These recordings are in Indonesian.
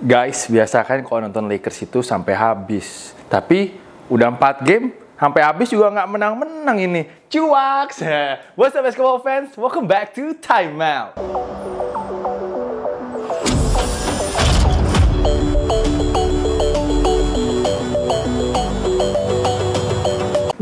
guys biasa kan kalau nonton Lakers itu sampai habis. Tapi udah 4 game sampai habis juga nggak menang-menang ini. Cuak. What's up basketball fans? Welcome back to time out.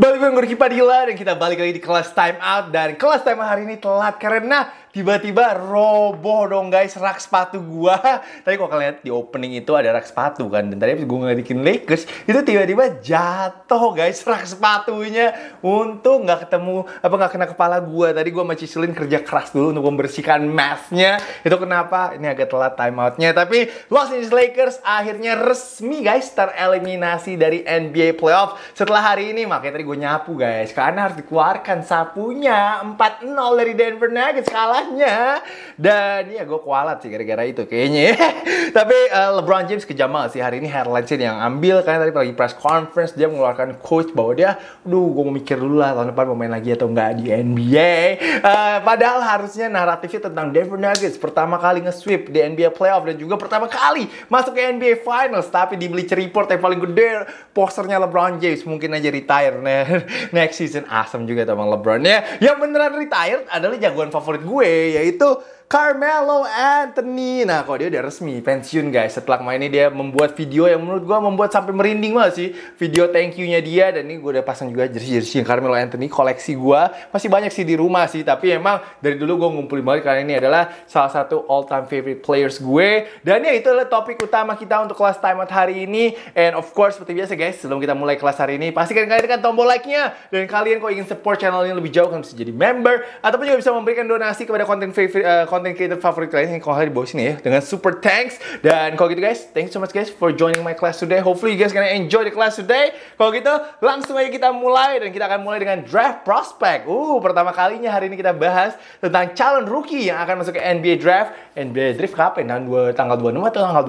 Balik gue ngurki Padilla dan kita balik lagi di kelas time out dan kelas time out hari ini telat karena tiba-tiba roboh dong guys rak sepatu gua. Tadi kok kalian lihat di opening itu ada rak sepatu kan dan tadi gua ngeliatin Lakers itu tiba-tiba jatuh guys rak sepatunya. Untung nggak ketemu apa nggak kena kepala gua. Tadi gua sama Cicilin kerja keras dulu untuk membersihkan mesnya. Itu kenapa ini agak telat timeoutnya tapi Los Angeles Lakers akhirnya resmi guys tereliminasi dari NBA playoff setelah hari ini makanya tadi gua nyapu guys karena harus dikeluarkan sapunya 4-0 dari Denver Nuggets kalah semuanya. Dan ya gue kualat sih gara-gara itu kayaknya. Ya. Tapi uh, LeBron James kejam banget sih hari ini headline sih yang ambil karena tadi lagi press conference dia mengeluarkan coach bahwa dia, duh gue mau mikir dulu lah tahun depan mau main lagi atau enggak di NBA. Uh, eh, padahal harusnya naratifnya tentang Denver Nuggets pertama kali nge-sweep di NBA playoff dan juga pertama kali masuk ke NBA Finals tapi dibeli ceriport yang paling gede posternya LeBron James mungkin aja retire nih next season awesome juga tuh bang LeBron ya yang beneran retired adalah jagoan favorit gue yaitu Carmelo Anthony. Nah, kalau dia udah resmi pensiun guys. Setelah kemarin ini dia membuat video yang menurut gue membuat sampai merinding banget sih. Video thank you-nya dia dan ini gue udah pasang juga jersey-jersey Carmelo Anthony koleksi gue. Masih banyak sih di rumah sih, tapi emang dari dulu gue ngumpulin banget karena ini adalah salah satu all time favorite players gue. Dan ya itu adalah topik utama kita untuk kelas timeout hari ini. And of course seperti biasa guys, sebelum kita mulai kelas hari ini, pastikan kalian tekan tombol like-nya dan kalian kalau ingin support channel ini lebih jauh kalian bisa jadi member ataupun juga bisa memberikan donasi kepada konten favorite uh, konten creator favorit kalian yang kalau di bawah sini ya dengan super thanks dan kalau gitu guys thank you so much guys for joining my class today hopefully you guys gonna enjoy the class today kalau gitu langsung aja kita mulai dan kita akan mulai dengan draft prospect uh pertama kalinya hari ini kita bahas tentang calon rookie yang akan masuk ke NBA draft NBA draft kapan dan dua tanggal 26 atau tanggal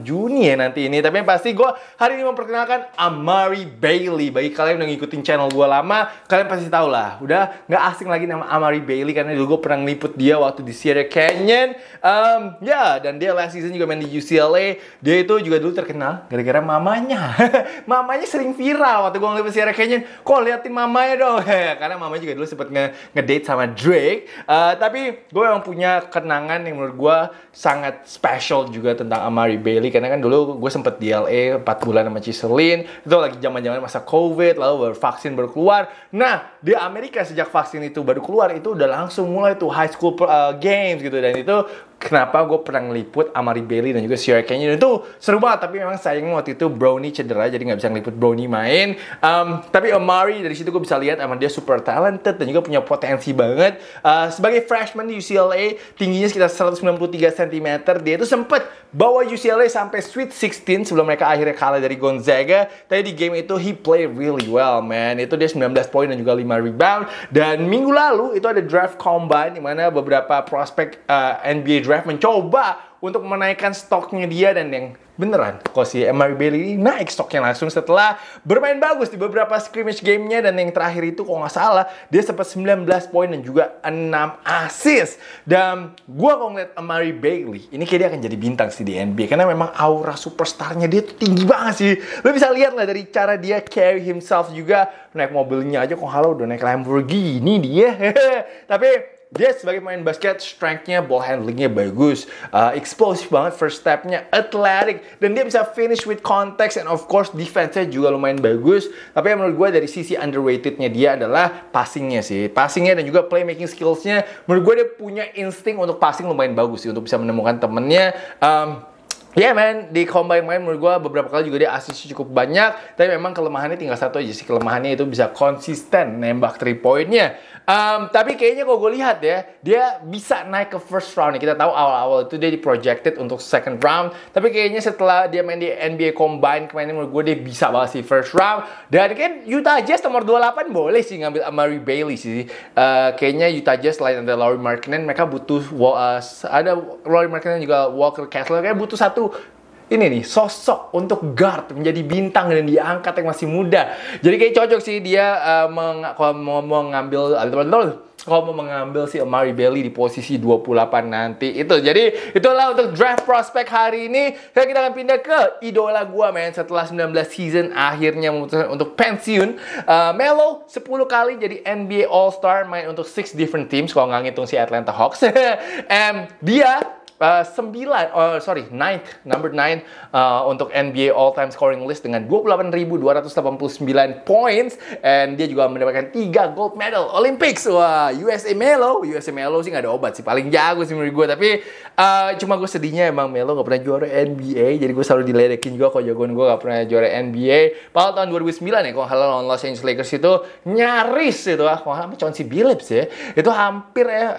28 Juni ya nanti ini tapi yang pasti gue hari ini memperkenalkan Amari Bailey bagi kalian yang udah ngikutin channel gue lama kalian pasti tahu lah udah nggak asing lagi nama Amari Bailey karena dulu gue pernah ngeliput dia waktu di Sierra Canyon. Um, ya, yeah, dan dia last season juga main di UCLA. Dia itu juga dulu terkenal gara-gara mamanya. mamanya sering viral waktu gue ngeliat Sierra Canyon. Kok liatin mamanya dong? Ya, karena mamanya juga dulu sempet nge ngedate sama Drake. Uh, tapi gue yang punya kenangan yang menurut gue sangat special juga tentang Amari Bailey. Karena kan dulu gue sempet di LA 4 bulan sama Ciselin. Itu lagi zaman-zaman masa COVID, lalu vaksin baru keluar. Nah, di Amerika sejak vaksin itu baru keluar, itu udah langsung mulai tuh high school uh, eh, game gitu dan itu kenapa gue pernah ngeliput Amari Bailey dan juga Sierra Canyon itu seru banget tapi memang sayang waktu itu Brownie cedera jadi nggak bisa ngeliput Brownie main um, tapi Amari dari situ gue bisa lihat emang dia super talented dan juga punya potensi banget uh, sebagai freshman di UCLA tingginya sekitar 193 cm dia itu sempet bawa UCLA sampai Sweet 16 sebelum mereka akhirnya kalah dari Gonzaga tapi di game itu he play really well man itu dia 19 poin dan juga 5 rebound dan minggu lalu itu ada draft combine dimana beberapa prospek uh, eh, NBA draft mencoba untuk menaikkan stoknya dia dan yang beneran kok si Amari Bailey ini naik stoknya langsung setelah bermain bagus di beberapa scrimmage gamenya dan yang terakhir itu kok nggak salah dia sempat 19 poin dan juga 6 assist dan gua kalau ngeliat Amari Bailey ini kayak dia akan jadi bintang sih di NBA karena memang aura superstarnya dia tuh tinggi banget sih lo bisa lihat lah dari cara dia carry himself juga naik mobilnya aja kok halo udah naik Lamborghini dia tapi dia sebagai pemain basket, strength-nya, ball handling-nya bagus, uh, explosive banget first step-nya, athletic, dan dia bisa finish with context and of course defense-nya juga lumayan bagus. Tapi yang menurut gue dari sisi underrated-nya dia adalah passing-nya sih. Passing-nya dan juga playmaking skills-nya, menurut gue dia punya insting untuk passing lumayan bagus sih, untuk bisa menemukan temennya. Um, Ya yeah, man, di combine main menurut gue beberapa kali juga dia asisnya cukup banyak Tapi memang kelemahannya tinggal satu aja sih Kelemahannya itu bisa konsisten nembak 3 poinnya um, Tapi kayaknya kalau gue lihat ya Dia bisa naik ke first round Kita tahu awal-awal itu dia di projected untuk second round Tapi kayaknya setelah dia main di NBA Combine Kemarin menurut gue dia bisa banget sih first round Dan kan Utah Jazz nomor 28 boleh sih ngambil Amari Bailey sih uh, Kayaknya Utah Jazz selain ada Laurie Markkinen Mereka butuh, uh, ada Laurie Markkinen juga Walker Kessler Kayaknya butuh satu satu ini nih sosok untuk guard menjadi bintang dan diangkat yang masih muda. Jadi kayak cocok sih dia uh, meng kalau mau mengambil eh, teman-teman kalau mau mengambil si Amari Bailey di posisi 28 nanti itu. Jadi itulah untuk draft prospek hari ini. Sekarang kita akan pindah ke idola gua men setelah 19 season akhirnya memutuskan untuk pensiun. Uh, Melo 10 kali jadi NBA All Star main untuk 6 different teams kalau nggak ngitung si Atlanta Hawks. And dia uh, oh sorry ninth number nine uh, untuk NBA all time scoring list dengan 28.289 points and dia juga mendapatkan 3 gold medal Olympics wah USA Melo USA Melo sih nggak ada obat sih paling jago sih menurut gue tapi Uh, cuma gue sedihnya emang Melo gak pernah juara NBA Jadi gue selalu diledekin juga kalau jagoan gue gak pernah juara NBA Padahal tahun 2009 ya Kalau halal lawan Los Angeles Lakers itu nyaris itu ah. Kalau sama Chauncey Billups ya Itu hampir ya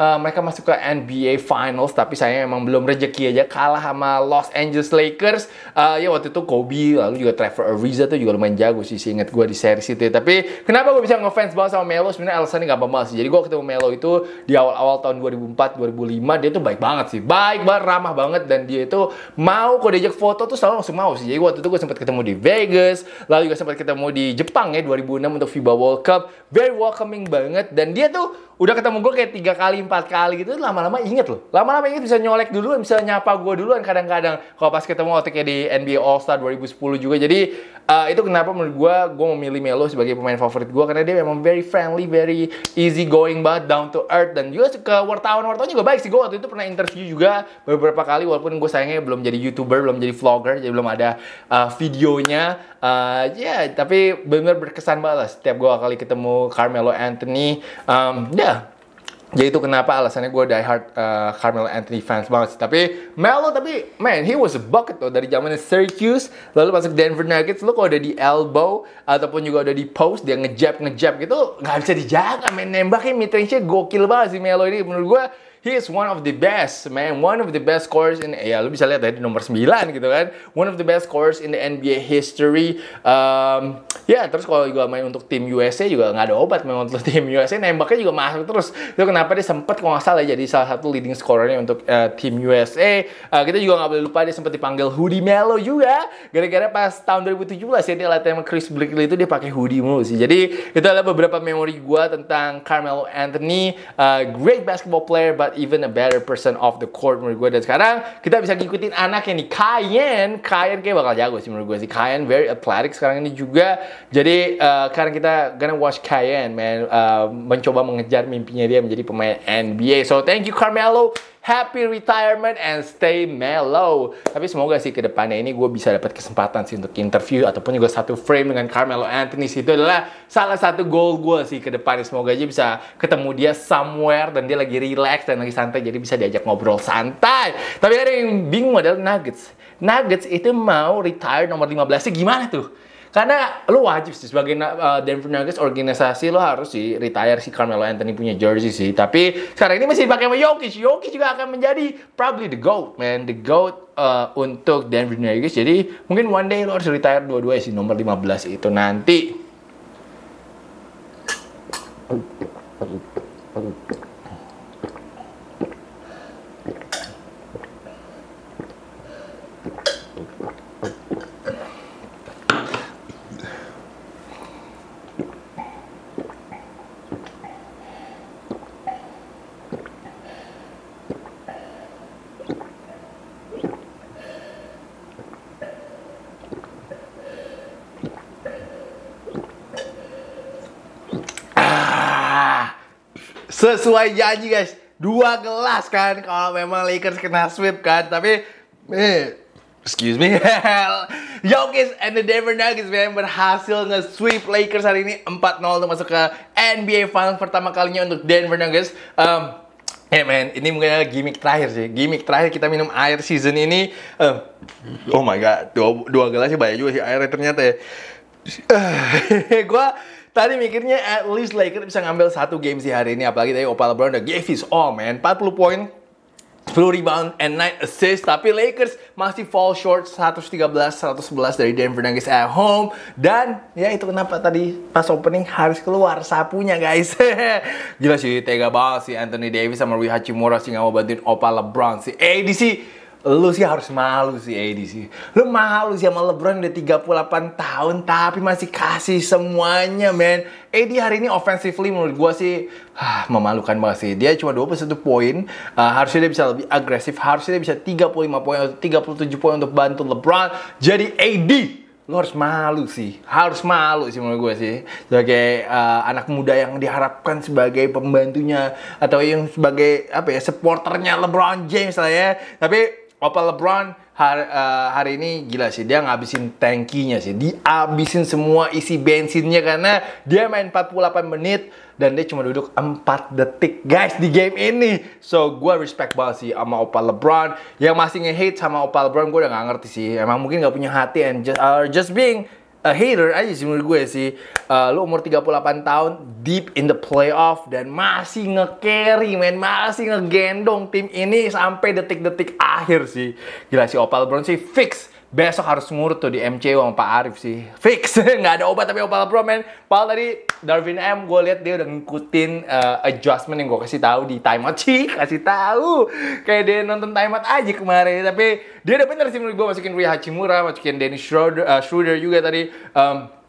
uh, mereka masuk ke NBA Finals Tapi saya emang belum rejeki aja Kalah sama Los Angeles Lakers uh, Ya waktu itu Kobe Lalu juga Trevor Ariza tuh juga lumayan jago sih Seinget gue di series itu ya. Tapi kenapa gue bisa ngefans banget sama Melo sebenarnya alasannya gak apa-apa sih Jadi gue ketemu Melo itu di awal-awal tahun 2004-2005 Dia tuh baik banget banget sih baik banget ramah banget dan dia itu mau kalau diajak foto tuh selalu langsung mau sih jadi waktu itu gue sempat ketemu di Vegas lalu juga sempat ketemu di Jepang ya 2006 untuk FIBA World Cup very welcoming banget dan dia tuh udah ketemu gue kayak tiga kali empat kali gitu lama-lama inget loh lama-lama inget bisa nyolek dulu, bisa nyapa gue duluan kadang-kadang kalau pas ketemu waktu kayak di NBA All Star 2010 juga jadi uh, itu kenapa menurut gue gue memilih Melo sebagai pemain favorit gue karena dia memang very friendly very easy going banget down to earth dan juga ke wartawan wartawan juga baik sih gue waktu itu pernah interview juga beberapa kali walaupun gue sayangnya belum jadi youtuber belum jadi vlogger jadi belum ada uh, videonya uh, ya yeah, tapi benar berkesan banget lah setiap gue kali ketemu Carmelo Anthony um, ya yeah, jadi ya, itu kenapa alasannya gue diehard uh, Carmelo Anthony fans banget sih. Tapi Melo tapi man he was a bucket tuh dari zamannya Syracuse lalu masuk Denver Nuggets lu kalau udah di elbow ataupun juga udah di post dia ngejab ngejab gitu nggak bisa dijaga man nembaknya mid range gokil banget sih Melo ini menurut gue he is one of the best, man. One of the best scorers in ya lu bisa lihat di nomor 9 gitu kan. One of the best scorers in the NBA history. Um, ya yeah, terus kalau juga main untuk tim USA juga nggak ada obat memang untuk tim USA nembaknya juga masuk terus. Itu kenapa dia sempat kalau nggak salah ya, jadi salah satu leading scorernya untuk uh, tim USA. Uh, eh, kita juga nggak boleh lupa dia sempat dipanggil Hoodie Melo juga gara-gara pas tahun 2017 ya dia latihan sama Chris Blakely itu dia pakai hoodie mulu sih. Jadi itu adalah beberapa memori gue tentang Carmelo Anthony, uh, great basketball player but got even a better person off the court menurut gue dan sekarang kita bisa ngikutin anaknya nih Kayen Kayen kayak bakal jago sih menurut gue sih Kayen very athletic sekarang ini juga jadi uh, sekarang kita gonna watch Kayen man uh, mencoba mengejar mimpinya dia menjadi pemain NBA so thank you Carmelo happy retirement and stay mellow. Tapi semoga sih ke depannya ini gue bisa dapat kesempatan sih untuk interview ataupun juga satu frame dengan Carmelo Anthony sih. Itu adalah salah satu goal gue sih ke depannya. Semoga aja bisa ketemu dia somewhere dan dia lagi relax dan lagi santai jadi bisa diajak ngobrol santai. Tapi ada yang bingung adalah Nuggets. Nuggets itu mau retire nomor 15 sih gimana tuh? Karena lu wajib sih sebagai uh, Denver Nuggets organisasi lu harus sih retire si Carmelo Anthony punya jersey sih. Tapi sekarang ini masih pakai sama Jokic. Jokic juga akan menjadi probably the GOAT, man. The GOAT uh, untuk Denver Nuggets. Jadi mungkin one day lu harus retire dua-dua sih nomor 15 itu nanti. sesuai janji guys dua gelas kan kalau memang Lakers kena sweep kan tapi eh, excuse me Jokic and the Denver Nuggets memang berhasil nge-sweep Lakers hari ini 4-0 untuk masuk ke NBA Finals pertama kalinya untuk Denver Nuggets um, hey ya, man, ini mungkin adalah gimmick terakhir sih. Gimmick terakhir kita minum air season ini. Uh, oh my god, dua, dua sih banyak juga sih airnya ternyata ya. Uh, gua Tadi mikirnya at least Lakers bisa ngambil satu game sih hari ini. Apalagi tadi Opal Brown udah gave his all, oh, man. 40 poin, 10 rebound and 9 assist tapi Lakers masih fall short 113 111 dari Denver Nuggets at home dan ya itu kenapa tadi pas opening harus keluar sapunya guys gila sih tega banget sih Anthony Davis sama Rui Hachimura sih nggak mau bantuin Opal LeBron si AD sih lu sih harus malu sih AD sih. Lu malu sih sama LeBron udah 38 tahun tapi masih kasih semuanya, men. AD hari ini offensively menurut gue sih ah, memalukan banget sih. Dia cuma 21 poin, uh, harusnya dia bisa lebih agresif, harusnya dia bisa 35 poin atau 37 poin untuk bantu LeBron. Jadi AD lu harus malu sih, harus malu sih menurut gue sih sebagai uh, anak muda yang diharapkan sebagai pembantunya atau yang sebagai apa ya supporternya LeBron James lah ya. Tapi Opa LeBron hari, uh, eh, hari ini gila sih dia ngabisin tankinya sih. Diabisin semua isi bensinnya karena dia main 48 menit dan dia cuma duduk 4 detik guys di game ini. So gue respect banget sih sama Opa LeBron yang masih nge sama Opa LeBron gue udah gak ngerti sih. Emang mungkin gak punya hati and just, uh, just being a hater aja sih menurut gue sih. Uh, lu umur 38 tahun, deep in the playoff dan masih nge-carry, men. Masih ngegendong tim ini sampai detik-detik akhir sih. Gila si Opal Brown sih fix besok harus ngurut tuh di MC sama Pak Arif sih. Fix, nggak ada obat tapi obat pro men. Pak tadi Darwin M gue lihat dia udah ngikutin uh, adjustment yang gue kasih tahu di timeout sih, kasih tahu. Kayak dia nonton timeout aja kemarin, tapi dia udah bener sih menurut gue masukin Rui Hachimura, masukin Dennis Schroeder, uh, Schroeder juga tadi. Um,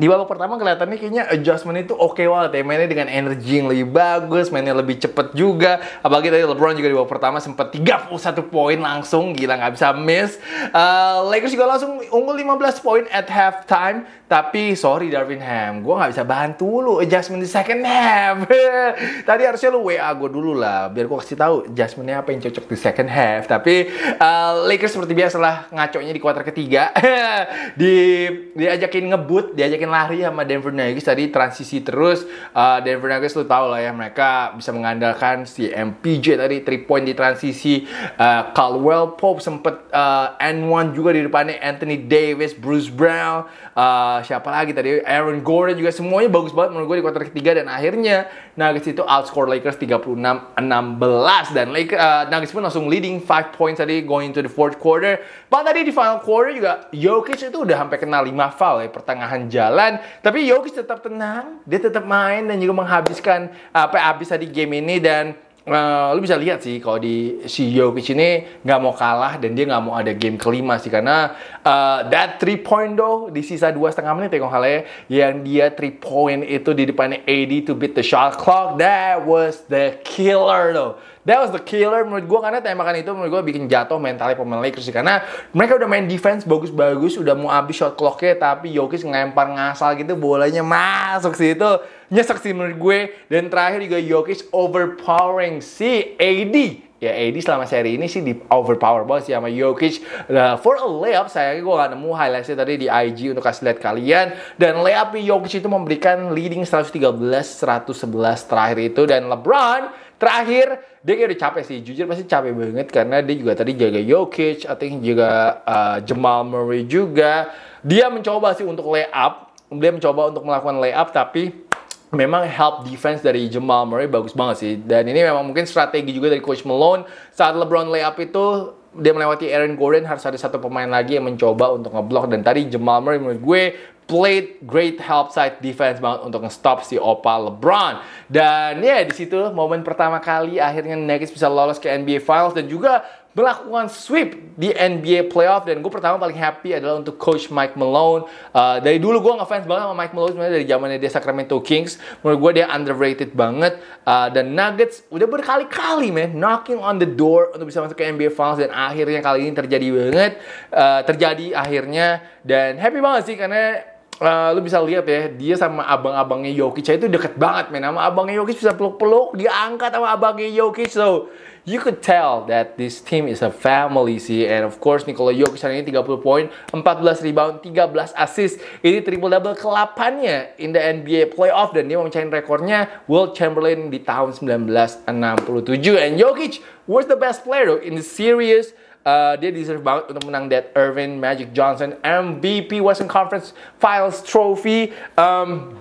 di babak pertama kelihatannya kayaknya adjustment itu oke okay banget ya mainnya dengan energi yang lebih bagus mainnya lebih cepet juga apalagi tadi LeBron juga di babak pertama sempat 31 poin langsung gila nggak bisa miss uh, Lakers juga langsung unggul 15 poin at halftime tapi sorry Darwin Ham, gue nggak bisa bantu lu adjustment di second half. Tadi harusnya lu WA gue dulu lah, biar gue kasih tahu adjustmentnya apa yang cocok di second half. Tapi uh, Lakers seperti biasa lah ngaconya di kuarter ketiga. di diajakin ngebut, diajakin lari sama Denver Nuggets tadi transisi terus. Uh, Denver Nuggets lu tau lah ya mereka bisa mengandalkan si MPJ tadi three point di transisi. Uh, Caldwell Pope sempet uh, N1 juga di depannya Anthony Davis, Bruce Brown. Uh, siapa lagi tadi Aaron Gordon juga semuanya bagus banget menurut gue di kuarter ketiga dan akhirnya Nuggets itu outscore Lakers 36-16 dan Lakers, uh, Nuggets pun langsung leading 5 points tadi going to the fourth quarter. Pak tadi di final quarter juga Jokic itu udah sampai kena 5 foul ya pertengahan jalan, tapi Jokic tetap tenang, dia tetap main dan juga menghabiskan uh, apa habis tadi game ini dan Uh, lu bisa lihat sih kalau di si Jokic e ini nggak mau kalah dan dia nggak mau ada game kelima sih karena uh, that three point though di sisa dua setengah menit ya kalau ya, yang dia three point itu di depannya AD to beat the shot clock that was the killer though That was the killer menurut gue karena tembakan itu menurut gue bikin jatuh mentalnya pemain Lakers sih karena mereka udah main defense bagus-bagus udah mau habis shot clocknya tapi Jokic ngelempar ngasal gitu bolanya masuk sih itu nyesek sih menurut gue dan terakhir juga Jokic overpowering si AD ya AD selama seri ini sih di overpower banget sih sama Jokic. Nah, for a layup sayangnya gue gak nemu highlightnya tadi di IG untuk kasih lihat kalian. Dan layup Jokic itu memberikan leading 113-111 terakhir itu. Dan LeBron terakhir dia kayak udah capek sih. Jujur pasti capek banget karena dia juga tadi jaga Jokic. I think juga uh, Jamal Murray juga. Dia mencoba sih untuk layup. Dia mencoba untuk melakukan layup tapi memang help defense dari Jamal Murray bagus banget sih. Dan ini memang mungkin strategi juga dari Coach Malone. Saat LeBron layup itu, dia melewati Aaron Gordon, harus ada satu pemain lagi yang mencoba untuk ngeblok. Dan tadi Jamal Murray menurut gue played great help side defense banget untuk nge-stop si Opa LeBron. Dan ya yeah, di situ momen pertama kali akhirnya Nuggets bisa lolos ke NBA Finals dan juga melakukan sweep di NBA playoff dan gue pertama paling happy adalah untuk coach Mike Malone. Uh, dari dulu gue ngefans banget sama Mike Malone sebenarnya dari zamannya dia Sacramento Kings. Menurut gue dia underrated banget uh, dan Nuggets udah berkali-kali men knocking on the door untuk bisa masuk ke NBA Finals dan akhirnya kali ini terjadi banget uh, terjadi akhirnya dan happy banget sih karena uh, lu bisa lihat ya, dia sama abang-abangnya Jokic itu deket banget, men. Sama abangnya Jokic bisa peluk-peluk, diangkat sama abangnya Jokic. So, you could tell that this team is a family sih. And of course, Nikola Jokic hari ini 30 poin, 14 rebound, 13 assist. Ini triple-double nya in the NBA playoff. Dan dia mau memecahin rekornya World Chamberlain di tahun 1967. And Jokic was the best player in the series Uh, dia deserve banget untuk menang that Irvin Magic Johnson MVP Western Conference Finals Trophy. Um,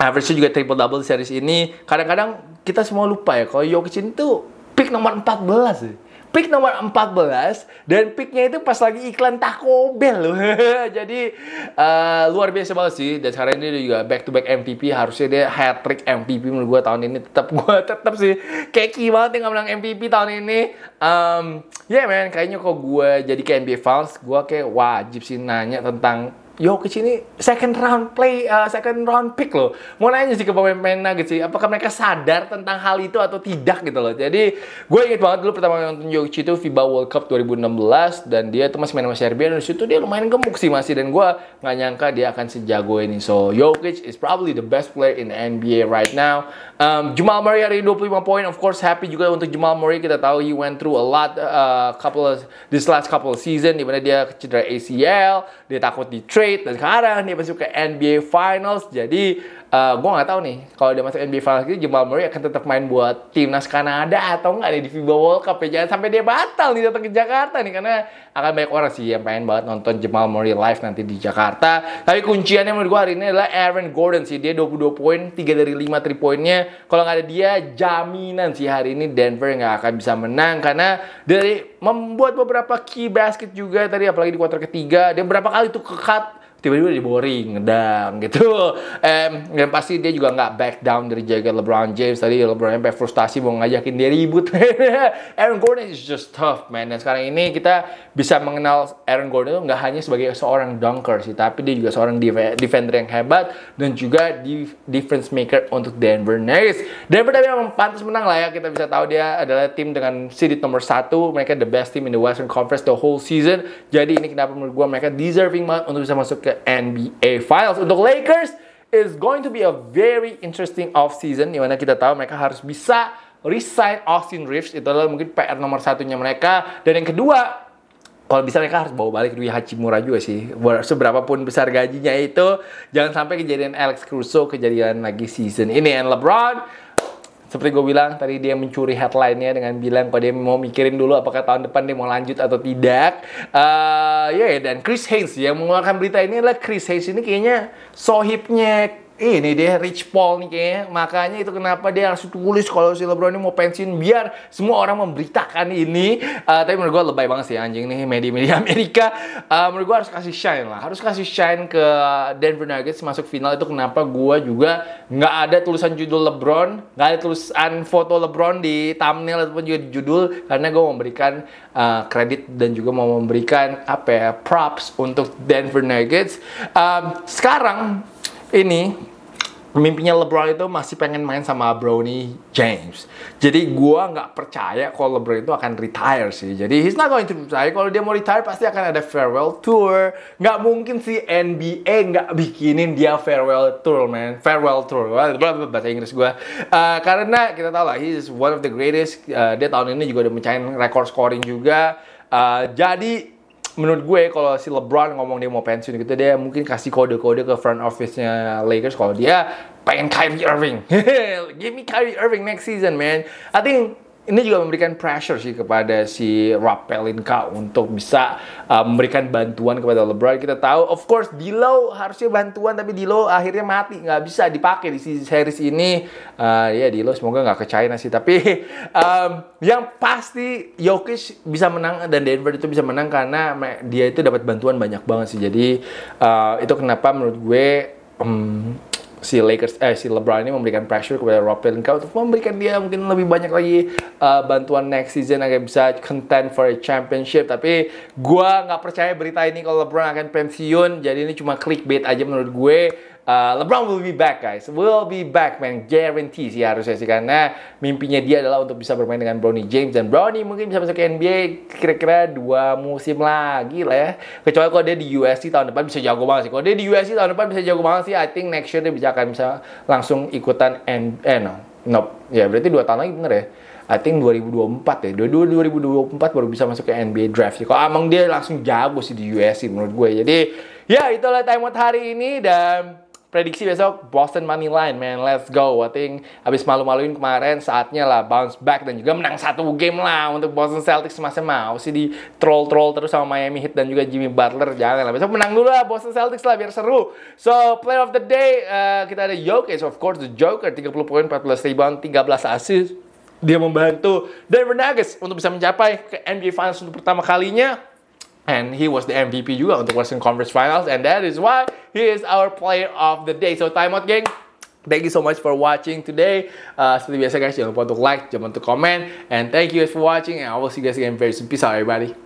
average juga triple double series ini. Kadang-kadang kita semua lupa ya kalau Jokic itu pick nomor 14 sih pick nomor 14 dan picknya itu pas lagi iklan Taco Bell loh. Jadi uh, luar biasa banget sih dan sekarang ini juga back to back MVP harusnya dia hat trick MVP menurut gue tahun ini tetap gue tetap sih keki banget yang menang MVP tahun ini. Um, ya yeah, man kayaknya kok gue jadi ke NBA Finals gue kayak wajib sih nanya tentang Jokic ini second round play, uh, second round pick loh. Mau nanya sih ke pemain-pemain Nuggets sih, apakah mereka sadar tentang hal itu atau tidak gitu loh. Jadi gue inget banget dulu pertama kali nonton Jokic itu FIBA World Cup 2016 dan dia itu masih main sama Serbia dan situ dia lumayan gemuk sih masih dan gue nggak nyangka dia akan sejago ini. So Jokic is probably the best player in the NBA right now. Um, Jamal Murray hari ini 25 poin, of course happy juga untuk Jamal Murray. Kita tahu he went through a lot uh, couple of this last couple of season dimana dia cedera ACL, dia takut di trade dan sekarang dia masuk ke NBA Finals. Jadi uh, eh, gue nggak tahu nih kalau dia masuk NBA Finals gitu Jamal Murray akan tetap main buat timnas Kanada atau nggak nih di FIBA World Cup ya jangan sampai dia batal nih datang ke Jakarta nih karena akan banyak orang sih yang pengen banget nonton Jamal Murray live nanti di Jakarta tapi kunciannya menurut gue hari ini adalah Aaron Gordon sih dia 22 poin 3 dari 5 3 poinnya kalau nggak ada dia jaminan sih hari ini Denver nggak akan bisa menang karena dari membuat beberapa key basket juga tadi apalagi di kuarter ketiga dia berapa kali tuh ke cut tiba-tiba jadi boring ngedang gitu um, dan pasti dia juga nggak back down dari jaga LeBron James tadi LeBron sampai frustasi mau ngajakin dia ribut Aaron Gordon is just tough man dan sekarang ini kita bisa mengenal Aaron Gordon itu nggak hanya sebagai seorang dunker sih tapi dia juga seorang defender yang hebat dan juga difference maker untuk Denver Nuggets Denver tapi memang pantas menang lah ya kita bisa tahu dia adalah tim dengan seed nomor satu mereka the best team in the Western Conference the whole season jadi ini kenapa menurut gue mereka deserving banget untuk bisa masuk ke NBA Finals. Untuk Lakers is going to be a very interesting off season di mana kita tahu mereka harus bisa resign Austin Reeves itu adalah mungkin PR nomor satunya mereka dan yang kedua kalau bisa mereka harus bawa balik Dwi Hachimura juga sih. Seberapa pun besar gajinya itu, jangan sampai kejadian Alex Crusoe kejadian lagi season ini. And LeBron seperti gue bilang tadi dia mencuri headline-nya dengan bilang kalau dia mau mikirin dulu apakah tahun depan dia mau lanjut atau tidak. Uh, ya yeah, dan Chris Hayes yang mengeluarkan berita ini adalah Chris Hayes ini kayaknya sohibnya ini dia Rich Paul nih kayaknya. Makanya itu kenapa dia harus tulis kalau si LeBron ini mau pensiun biar semua orang memberitakan ini. Uh, tapi menurut gue lebay banget sih anjing nih media-media Amerika. Uh, menurut gue harus kasih shine lah, harus kasih shine ke Denver Nuggets masuk final itu kenapa gue juga nggak ada tulisan judul LeBron, nggak ada tulisan foto LeBron di thumbnail ataupun juga di judul karena gue memberikan uh, kredit dan juga mau memberikan apa ya, props untuk Denver Nuggets. uh, sekarang ini mimpinya LeBron itu masih pengen main sama Brownie James. Jadi gua nggak percaya kalau LeBron itu akan retire sih. Jadi he's not going to retire. Kalau dia mau retire pasti akan ada farewell tour. Nggak mungkin sih NBA nggak bikinin dia farewell tour, man. Farewell tour. Bahasa Inggris gua. Uh, karena kita tahu lah, he's one of the greatest. Uh, dia tahun ini juga udah mencapai rekor scoring juga. Uh, jadi menurut gue kalau si LeBron ngomong dia mau pensiun gitu dia mungkin kasih kode-kode ke front office-nya Lakers kalau dia pengen Kyrie Irving. Give me Kyrie Irving next season, man. I think ini juga memberikan pressure sih kepada si Pelinka untuk bisa uh, memberikan bantuan kepada LeBron. Kita tahu, of course, Dilo harusnya bantuan, tapi Dilo akhirnya mati, nggak bisa dipakai di series ini. Uh, ya yeah, Dilo semoga nggak ke China sih, tapi um, yang pasti Jokic bisa menang dan Denver itu bisa menang karena dia itu dapat bantuan banyak banget sih. Jadi uh, itu kenapa menurut gue. Um, si Lakers eh si LeBron ini memberikan pressure kepada Rob Pelinka untuk memberikan dia mungkin lebih banyak lagi uh, bantuan next season agar bisa contend for a championship tapi gue nggak percaya berita ini kalau LeBron akan pensiun jadi ini cuma clickbait aja menurut gue Uh, LeBron will be back guys, will be back man, guarantee sih ya, harusnya sih karena mimpinya dia adalah untuk bisa bermain dengan Bronny James dan Bronny mungkin bisa masuk ke NBA kira-kira dua musim lagi lah ya. Kecuali kalau dia di USC tahun depan bisa jago banget sih. Kalau dia di USC tahun depan bisa jago banget sih, I think next year dia bisa akan bisa langsung ikutan NBA eh no, nope. ya berarti dua tahun lagi bener ya. I think 2024 ya. 2024 baru bisa masuk ke NBA draft sih. Kalau emang dia langsung jago sih di USC menurut gue. Jadi ya itulah timeout hari ini dan prediksi besok Boston money line man let's go I think habis malu-maluin kemarin saatnya lah bounce back dan juga menang satu game lah untuk Boston Celtics masa mau sih di troll troll terus sama Miami Heat dan juga Jimmy Butler jangan lah besok menang dulu lah Boston Celtics lah biar seru so player of the day uh, kita ada Jokic of course the Joker 30 poin 14 rebound 13 assist dia membantu Denver Nuggets untuk bisa mencapai ke NBA Finals untuk pertama kalinya and he was the MVP juga untuk Western Conference Finals and that is why he is our player of the day. So time gang! Thank you so much for watching today. Uh, seperti biasa guys, jangan lupa untuk like, jangan lupa untuk comment, and thank you guys for watching. And I will see you guys again very soon. Peace out, everybody.